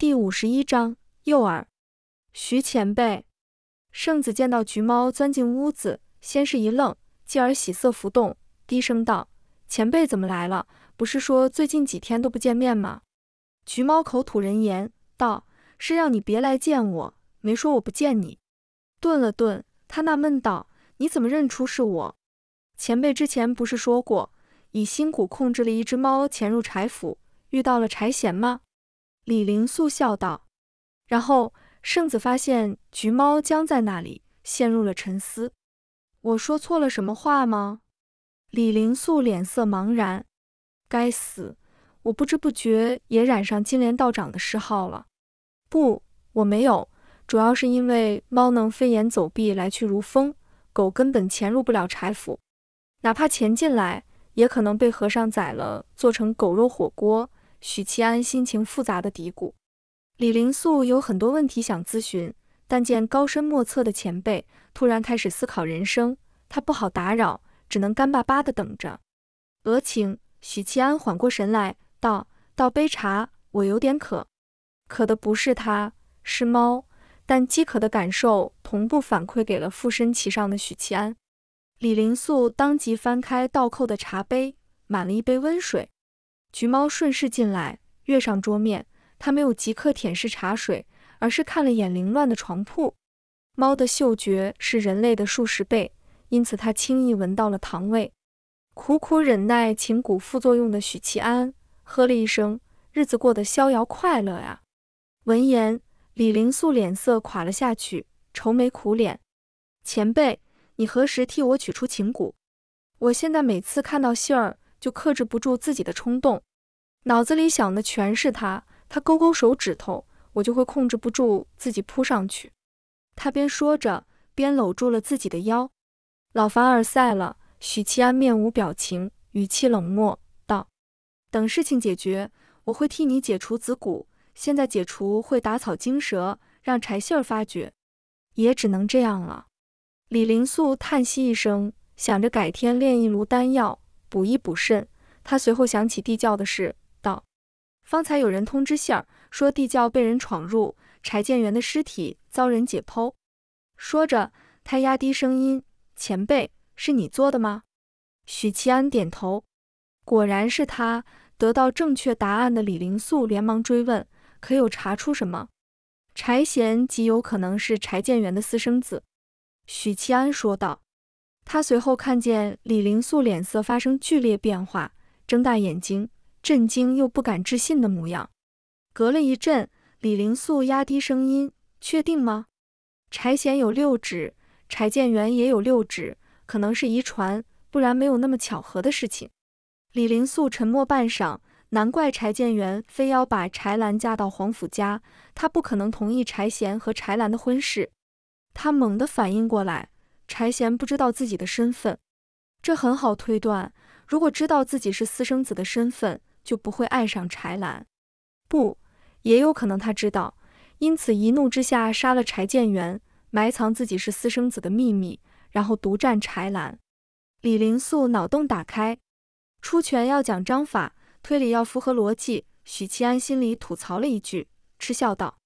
第五十一章诱饵。徐前辈，圣子见到橘猫钻进屋子，先是一愣，继而喜色浮动，低声道：“前辈怎么来了？不是说最近几天都不见面吗？”橘猫口吐人言道：“是让你别来见我，没说我不见你。”顿了顿，他纳闷道：“你怎么认出是我？前辈之前不是说过，以心蛊控制了一只猫潜入柴府，遇到了柴贤吗？”李灵素笑道，然后圣子发现橘猫僵在那里，陷入了沉思。我说错了什么话吗？李灵素脸色茫然。该死，我不知不觉也染上金莲道长的嗜好了。不，我没有，主要是因为猫能飞檐走壁，来去如风，狗根本潜入不了柴府，哪怕潜进来，也可能被和尚宰了，做成狗肉火锅。许七安心情复杂的嘀咕：“李林素有很多问题想咨询，但见高深莫测的前辈突然开始思考人生，他不好打扰，只能干巴巴的等着。”额请，许七安缓过神来，道：“倒杯茶，我有点渴。”渴的不是他，是猫，但饥渴的感受同步反馈给了附身其上的许七安。李林素当即翻开倒扣的茶杯，满了一杯温水。橘猫顺势进来，跃上桌面。它没有即刻舔舐茶水，而是看了眼凌乱的床铺。猫的嗅觉是人类的数十倍，因此它轻易闻到了糖味。苦苦忍耐情蛊副作用的许其安，呵了一声，日子过得逍遥快乐呀。闻言，李灵素脸色垮了下去，愁眉苦脸。前辈，你何时替我取出情蛊？我现在每次看到杏儿，就克制不住自己的冲动。脑子里想的全是他，他勾勾手指头，我就会控制不住自己扑上去。他边说着边搂住了自己的腰。老凡尔赛了，许七安面无表情，语气冷漠道：“等事情解决，我会替你解除子骨。现在解除会打草惊蛇，让柴信儿发觉，也只能这样了。”李灵素叹息一声，想着改天炼一炉丹药补一补肾。他随后想起地窖的事。方才有人通知信儿说地窖被人闯入，柴建元的尸体遭人解剖。说着，他压低声音：“前辈，是你做的吗？”许其安点头，果然是他。得到正确答案的李灵素连忙追问：“可有查出什么？”柴贤极有可能是柴建元的私生子，许其安说道。他随后看见李灵素脸色发生剧烈变化，睁大眼睛。震惊又不敢置信的模样。隔了一阵，李灵素压低声音：“确定吗？”柴贤有六指，柴建元也有六指，可能是遗传，不然没有那么巧合的事情。李灵素沉默半晌，难怪柴建元非要把柴兰嫁到皇甫家，他不可能同意柴贤和柴兰的婚事。他猛地反应过来，柴贤不知道自己的身份，这很好推断。如果知道自己是私生子的身份，就不会爱上柴兰，不，也有可能他知道，因此一怒之下杀了柴建元，埋藏自己是私生子的秘密，然后独占柴兰。李林素脑洞打开，出拳要讲章法，推理要符合逻辑。许七安心里吐槽了一句，嗤笑道：“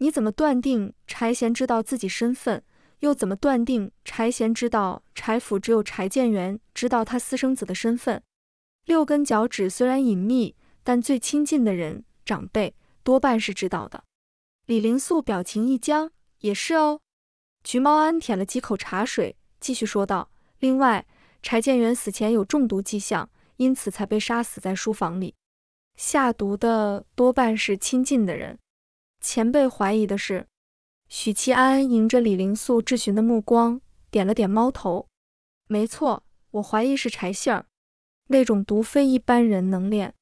你怎么断定柴贤知道自己身份？又怎么断定柴贤知道柴府只有柴建元知道他私生子的身份？”六根脚趾虽然隐秘，但最亲近的人、长辈多半是知道的。李灵素表情一僵，也是哦。橘猫安舔了几口茶水，继续说道：“另外，柴建元死前有中毒迹象，因此才被杀死在书房里。下毒的多半是亲近的人，前辈怀疑的是。”许七安迎着李灵素质询的目光，点了点猫头。没错，我怀疑是柴杏儿。那种毒非一般人能练，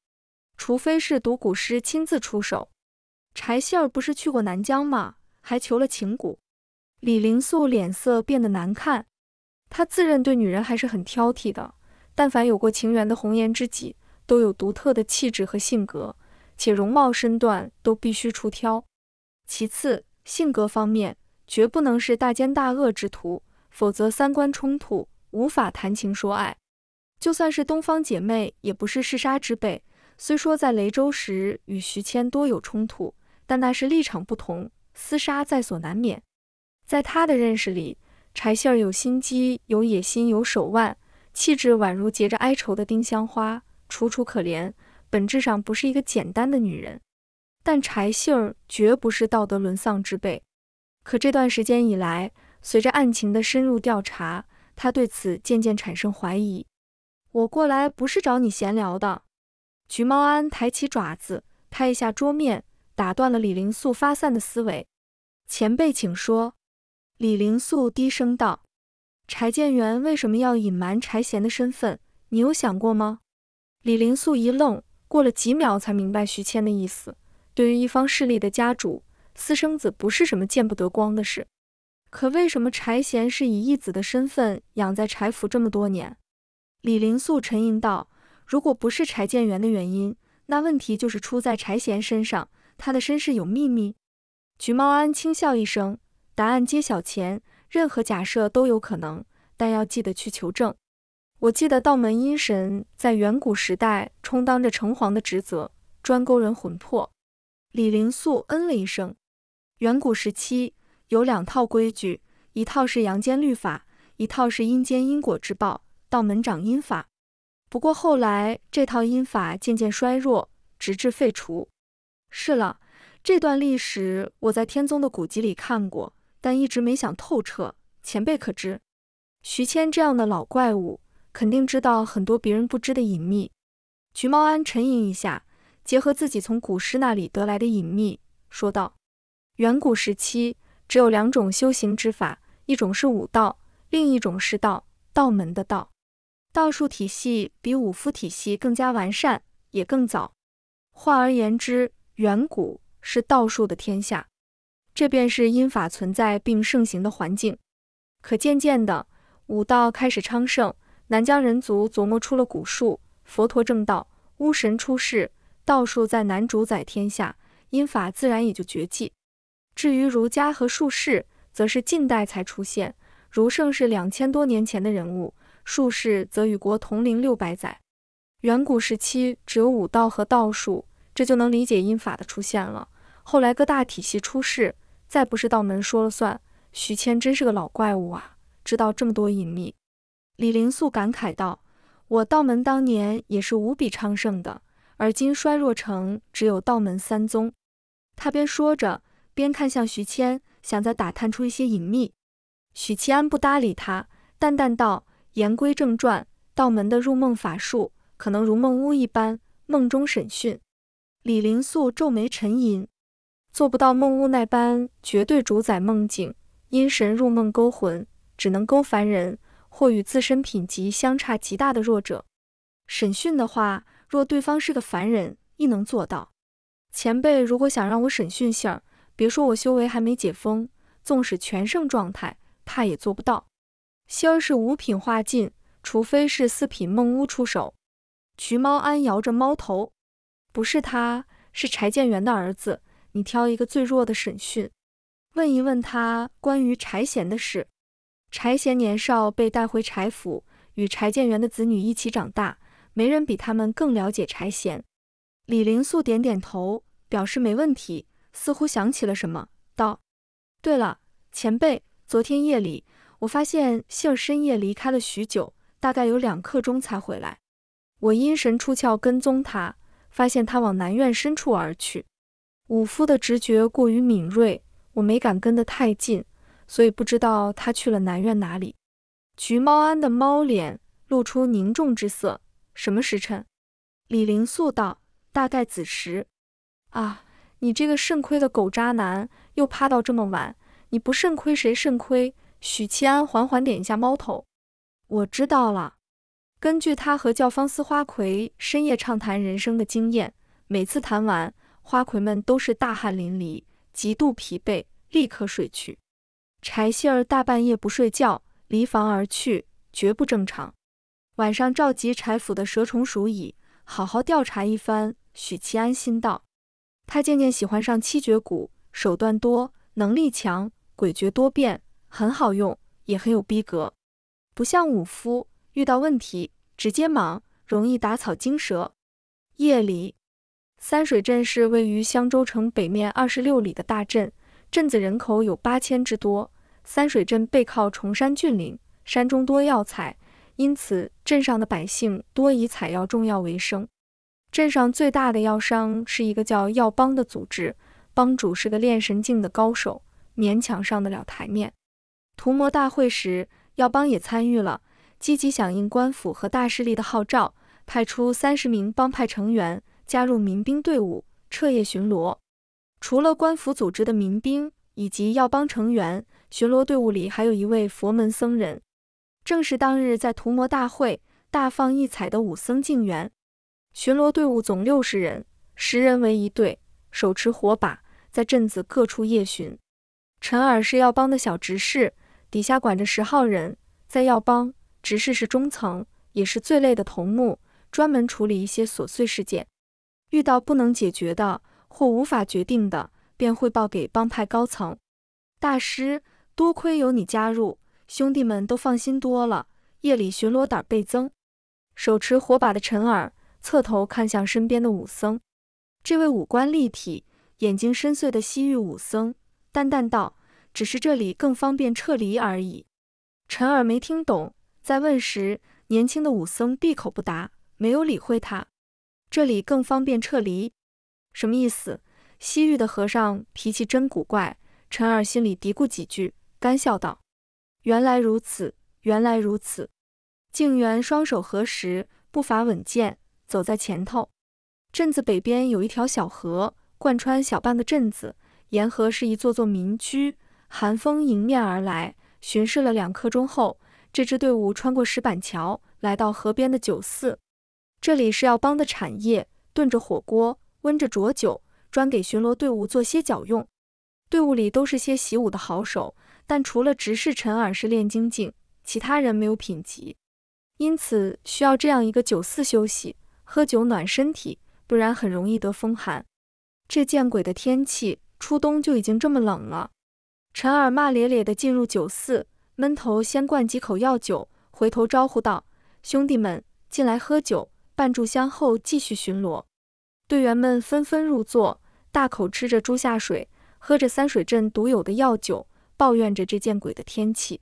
除非是毒蛊师亲自出手。柴信儿不是去过南疆吗？还求了情蛊。李林素脸色变得难看。她自认对女人还是很挑剔的，但凡有过情缘的红颜知己，都有独特的气质和性格，且容貌身段都必须出挑。其次，性格方面绝不能是大奸大恶之徒，否则三观冲突，无法谈情说爱。就算是东方姐妹，也不是嗜杀之辈。虽说在雷州时与徐谦多有冲突，但那是立场不同，厮杀在所难免。在他的认识里，柴杏儿有心机、有野心、有手腕，气质宛如结着哀愁的丁香花，楚楚可怜，本质上不是一个简单的女人。但柴杏儿绝不是道德沦丧之辈。可这段时间以来，随着案情的深入调查，他对此渐渐产生怀疑。我过来不是找你闲聊的。橘猫安抬起爪子拍一下桌面，打断了李灵素发散的思维。前辈，请说。李灵素低声道：“柴建元为什么要隐瞒柴贤的身份？你有想过吗？”李灵素一愣，过了几秒才明白徐谦的意思。对于一方势力的家主，私生子不是什么见不得光的事。可为什么柴贤是以义子的身份养在柴府这么多年？李林素沉吟道：“如果不是柴建元的原因，那问题就是出在柴贤身上。他的身世有秘密。”橘猫安轻笑一声：“答案揭晓前，任何假设都有可能，但要记得去求证。”我记得道门阴神在远古时代充当着城隍的职责，专勾人魂魄。李林素嗯了一声：“远古时期有两套规矩，一套是阳间律法，一套是阴间因果之报。”道门掌阴法，不过后来这套阴法渐渐衰弱，直至废除。是了，这段历史我在天宗的古籍里看过，但一直没想透彻。前辈可知？徐谦这样的老怪物，肯定知道很多别人不知的隐秘。橘猫安沉吟一下，结合自己从古诗那里得来的隐秘，说道：“远古时期只有两种修行之法，一种是武道，另一种是道。道门的道。”道术体系比武夫体系更加完善，也更早。换而言之，远古是道术的天下，这便是阴法存在并盛行的环境。可渐渐的，武道开始昌盛，南疆人族琢磨出了古术，佛陀正道，巫神出世，道术在南主宰天下，阴法自然也就绝迹。至于儒家和术士，则是近代才出现，儒圣是两千多年前的人物。术士则与国同龄六百载，远古时期只有武道和道术，这就能理解阴法的出现了。后来各大体系出世，再不是道门说了算。徐谦真是个老怪物啊，知道这么多隐秘。李林素感慨道：“我道门当年也是无比昌盛的，而今衰弱成只有道门三宗。”他边说着边看向徐谦，想再打探出一些隐秘。许其安不搭理他，淡淡道。言归正传，道门的入梦法术可能如梦巫一般，梦中审讯。李林素皱眉沉吟，做不到梦巫那般绝对主宰梦境，因神入梦勾魂，只能勾凡人或与自身品级相差极大的弱者。审讯的话，若对方是个凡人，亦能做到。前辈如果想让我审讯信儿，别说我修为还没解封，纵使全盛状态，怕也做不到。心儿是五品化尽，除非是四品梦巫出手。橘猫安摇着猫头，不是他，是柴建元的儿子。你挑一个最弱的审讯，问一问他关于柴贤的事。柴贤年少被带回柴府，与柴建元的子女一起长大，没人比他们更了解柴贤。李灵素点点头，表示没问题，似乎想起了什么，道：“对了，前辈，昨天夜里。”我发现杏深夜离开了许久，大概有两刻钟才回来。我阴神出窍跟踪他，发现他往南院深处而去。武夫的直觉过于敏锐，我没敢跟得太近，所以不知道他去了南院哪里。橘猫安的猫脸露出凝重之色。什么时辰？李灵素道：“大概子时。”啊！你这个肾亏的狗渣男，又趴到这么晚，你不肾亏谁肾亏？许七安缓缓点一下猫头，我知道了。根据他和教坊司花魁深夜畅谈人生的经验，每次谈完，花魁们都是大汗淋漓，极度疲惫，立刻睡去。柴信儿大半夜不睡觉，离房而去，绝不正常。晚上召集柴府的蛇虫鼠蚁，好好调查一番。许七安心道，他渐渐喜欢上七绝谷，手段多，能力强，诡谲多变。很好用，也很有逼格，不像武夫遇到问题直接莽，容易打草惊蛇。夜里，三水镇是位于襄州城北面二十六里的大镇，镇子人口有八千之多。三水镇背靠崇山峻岭，山中多药材，因此镇上的百姓多以采药、种药为生。镇上最大的药商是一个叫药帮的组织，帮主是个练神境的高手，勉强上得了台面。屠魔大会时，耀邦也参与了，积极响应官府和大势力的号召，派出三十名帮派成员加入民兵队伍，彻夜巡逻。除了官府组织的民兵以及耀邦成员，巡逻队伍里还有一位佛门僧人，正是当日在屠魔大会大放异彩的武僧静缘。巡逻队伍总六十人，十人为一队，手持火把，在镇子各处夜巡。陈尔是耀邦的小执事。底下管着十号人，在药帮执事是中层，也是最累的头目，专门处理一些琐碎事件。遇到不能解决的或无法决定的，便汇报给帮派高层。大师，多亏有你加入，兄弟们都放心多了。夜里巡逻胆倍增。手持火把的陈耳侧头看向身边的武僧，这位五官立体、眼睛深邃的西域武僧淡淡道。只是这里更方便撤离而已。陈耳没听懂，在问时，年轻的武僧闭口不答，没有理会他。这里更方便撤离，什么意思？西域的和尚脾气真古怪。陈耳心里嘀咕几句，干笑道：“原来如此，原来如此。”静媛双手合十，步伐稳健，走在前头。镇子北边有一条小河，贯穿小半个镇子，沿河是一座座民居。寒风迎面而来。巡视了两刻钟后，这支队伍穿过石板桥，来到河边的酒肆。这里是要帮的产业，炖着火锅，温着浊酒，专给巡逻队伍做歇脚用。队伍里都是些习武的好手，但除了执事陈耳是练精境，其他人没有品级，因此需要这样一个酒肆休息、喝酒暖身体，不然很容易得风寒。这见鬼的天气，初冬就已经这么冷了。陈耳骂咧咧地进入酒肆，闷头先灌几口药酒，回头招呼道：“兄弟们，进来喝酒。半炷香后继续巡逻。”队员们纷纷入座，大口吃着猪下水，喝着三水镇独有的药酒，抱怨着这见鬼的天气。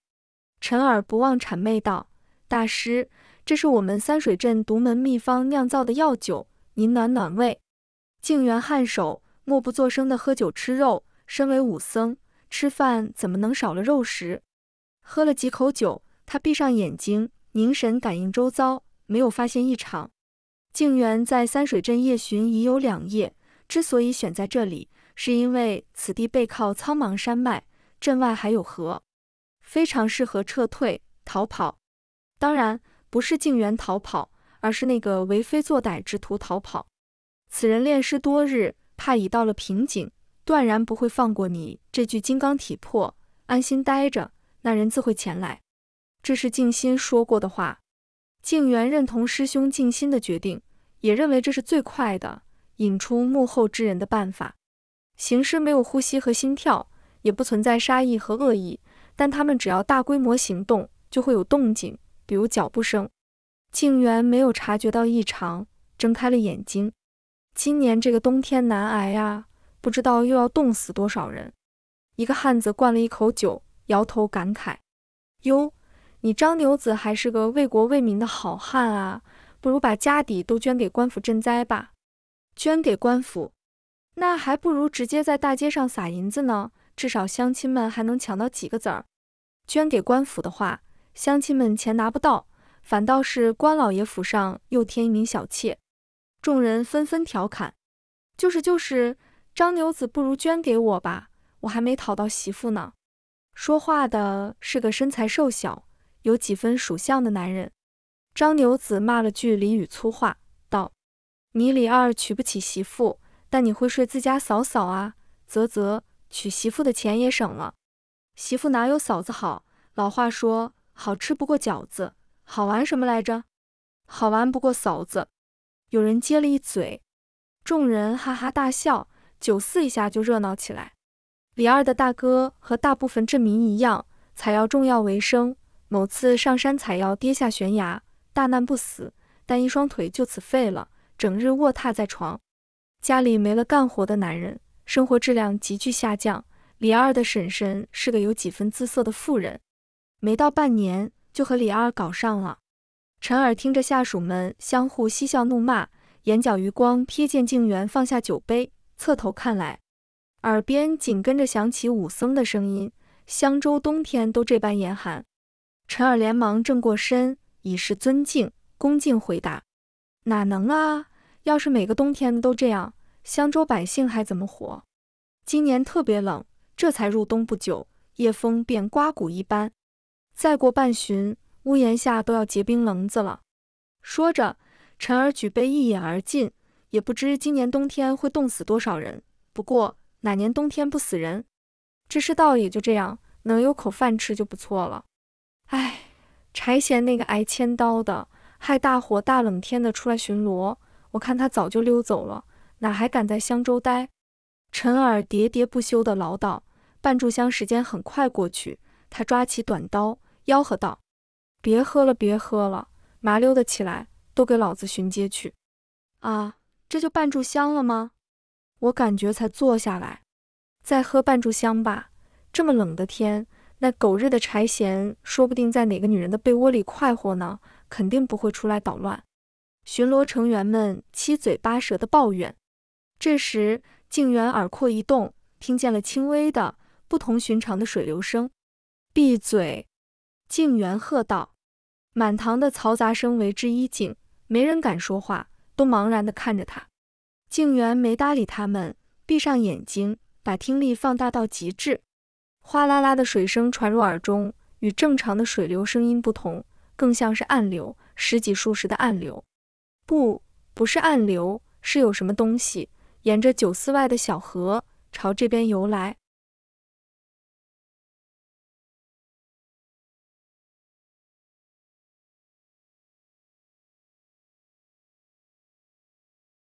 陈耳不忘谄媚道：“大师，这是我们三水镇独门秘方酿造的药酒，您暖暖胃。”静元颔首，默不作声地喝酒吃肉。身为武僧。吃饭怎么能少了肉食？喝了几口酒，他闭上眼睛，凝神感应周遭，没有发现异常。静源在三水镇夜巡已有两夜，之所以选在这里，是因为此地背靠苍茫山脉，镇外还有河，非常适合撤退逃跑。当然，不是静源逃跑，而是那个为非作歹、之徒逃跑。此人练尸多日，怕已到了瓶颈。断然不会放过你这具金刚体魄，安心待着，那人自会前来。这是静心说过的话。静元认同师兄静心的决定，也认为这是最快的引出幕后之人的办法。行尸没有呼吸和心跳，也不存在杀意和恶意，但他们只要大规模行动就会有动静，比如脚步声。静元没有察觉到异常，睁开了眼睛。今年这个冬天难挨啊。不知道又要冻死多少人。一个汉子灌了一口酒，摇头感慨：“哟，你张牛子还是个为国为民的好汉啊！不如把家底都捐给官府赈灾吧。”“捐给官府？那还不如直接在大街上撒银子呢，至少乡亲们还能抢到几个子儿。捐给官府的话，乡亲们钱拿不到，反倒是官老爷府上又添一名小妾。”众人纷纷调侃：“就是就是。”张牛子，不如捐给我吧，我还没讨到媳妇呢。说话的是个身材瘦小、有几分属相的男人。张牛子骂了句俚语粗话，道：“你李二娶不起媳妇，但你会睡自家嫂嫂啊？”啧啧，娶媳妇的钱也省了。媳妇哪有嫂子好？老话说，好吃不过饺子，好玩什么来着？好玩不过嫂子。有人接了一嘴，众人哈哈大笑。酒肆一下就热闹起来。李二的大哥和大部分镇民一样，采药种药为生。某次上山采药，跌下悬崖，大难不死，但一双腿就此废了，整日卧榻在床。家里没了干活的男人，生活质量急剧下降。李二的婶婶是个有几分姿色的妇人，没到半年就和李二搞上了。陈耳听着下属们相互嬉笑怒骂，眼角余光瞥见静媛放下酒杯。侧头看来，耳边紧跟着响起武僧的声音。香州冬天都这般严寒，陈耳连忙正过身，以示尊敬恭敬回答：“哪能啊！要是每个冬天都这样，香州百姓还怎么活？今年特别冷，这才入冬不久，夜风便刮骨一般。再过半旬，屋檐下都要结冰棱子了。”说着，陈儿举杯一饮而尽。也不知今年冬天会冻死多少人。不过哪年冬天不死人？这世道也就这样，能有口饭吃就不错了。唉，柴贤那个挨千刀的，害大伙大冷天的出来巡逻，我看他早就溜走了，哪还敢在香州待？陈耳喋喋不休的唠叨，半炷香时间很快过去，他抓起短刀，吆喝道：“别喝了，别喝了，麻溜的起来，都给老子巡街去！”啊！这就半炷香了吗？我感觉才坐下来，再喝半炷香吧。这么冷的天，那狗日的柴贤说不定在哪个女人的被窝里快活呢，肯定不会出来捣乱。巡逻成员们七嘴八舌的抱怨。这时，静远耳廓一动，听见了轻微的、不同寻常的水流声。闭嘴！静远喝道。满堂的嘈杂声为之一静，没人敢说话。都茫然地看着他，静源没搭理他们，闭上眼睛，把听力放大到极致。哗啦啦的水声传入耳中，与正常的水流声音不同，更像是暗流，十几数十的暗流。不，不是暗流，是有什么东西沿着九思外的小河朝这边游来。